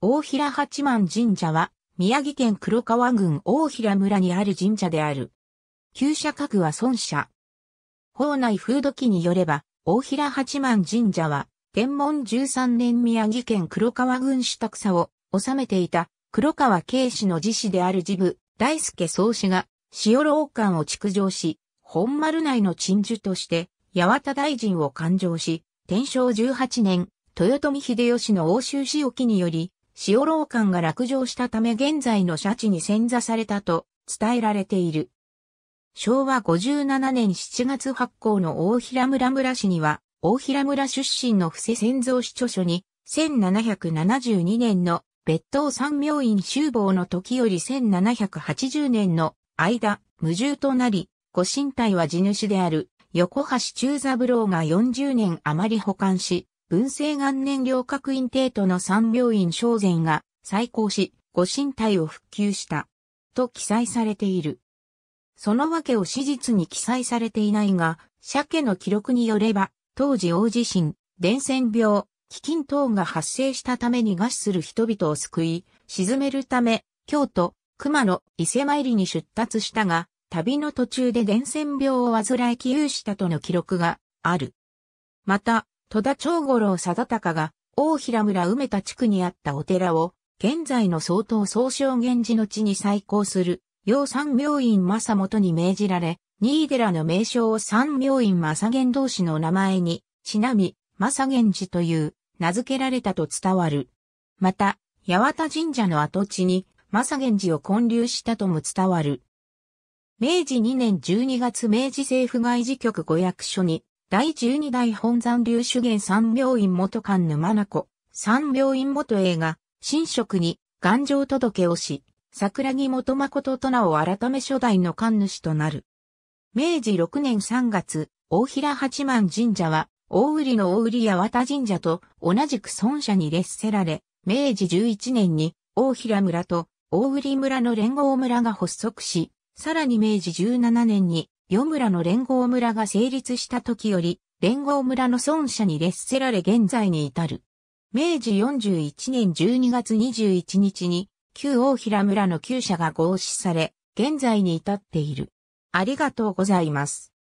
大平八幡神社は、宮城県黒川郡大平村にある神社である。旧社格は孫社。法内風土記によれば、大平八幡神社は、天文13年宮城県黒川郡下草を治めていた黒川慶氏の自死である自部、大輔宗氏が、塩老館を築城し、本丸内の鎮守として、八幡大臣を勘定し、天正18年、豊臣秀吉の欧州市沖により、塩老館が落城したため現在のシャチに潜座されたと伝えられている。昭和57年7月発行の大平村村市には、大平村出身の布施先造市著書に、1772年の別当三明院修房の時より1780年の間、無重となり、ご神体は地主である横橋中三郎が40年余り保管し、文政元年両閣院帝都の三病院商前が再興し、ご神体を復旧した。と記載されている。そのわけを史実に記載されていないが、鮭の記録によれば、当時大地震、伝染病、飢饉等が発生したために餓死する人々を救い、沈めるため、京都、熊野、伊勢参りに出立したが、旅の途中で伝染病を患い起与したとの記録がある。また、戸田長五郎貞隆が、大平村埋めた地区にあったお寺を、現在の総統総称源氏の地に再興する、要三明院正元に命じられ、新寺の名称を三明院正源同士の名前に、ちなみ、正源寺という、名付けられたと伝わる。また、八幡神社の跡地に、正源寺を建立したとも伝わる。明治2年12月明治政府外事局御役所に、第十二代本山流主験三病院元官沼名子、三病院元映画、神職に、願丈届をし、桜木元誠と名を改め初代の官主となる。明治六年三月、大平八幡神社は、大売の大売八幡神社と同じく孫社に列せられ、明治十一年に大平村と大売村の連合村が発足し、さらに明治十七年に4村の連合村が成立した時より、連合村の孫者に列せられ現在に至る。明治41年12月21日に、旧大平村の旧社が合祀され、現在に至っている。ありがとうございます。